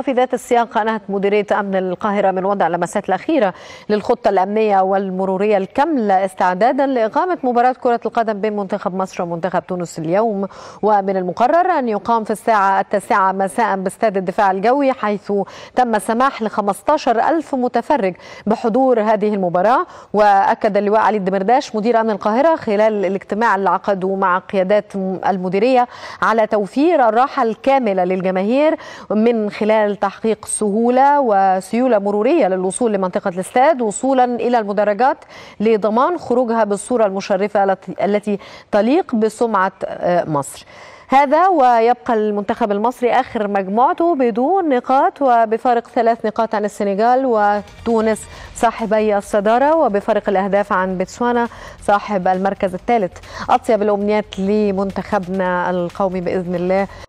وفي ذات السياق أنهت مديرية أمن القاهرة من وضع اللمسات الأخيرة للخطة الأمنية والمرورية الكاملة استعدادا لإقامة مباراة كرة القدم بين منتخب مصر ومنتخب تونس اليوم ومن المقرر أن يقام في الساعة التاسعة مساء باستاد الدفاع الجوي حيث تم السماح ل ألف متفرج بحضور هذه المباراة وأكد اللواء علي الدمرداش مدير أمن القاهرة خلال الاجتماع اللي عقده مع قيادات المديرية على توفير الراحة الكاملة للجماهير من خلال خلال تحقيق سهولة وسيولة مرورية للوصول لمنطقة الاستاد وصولا إلى المدرجات لضمان خروجها بالصورة المشرفة التي تليق بسمعة آه، مصر هذا ويبقى المنتخب المصري آخر مجموعته بدون نقاط وبفارق ثلاث نقاط عن السنغال وتونس صاحبي الصدارة وبفارق الأهداف عن بتسوانا صاحب المركز الثالث أطيب الأمنيات لمنتخبنا القومي بإذن الله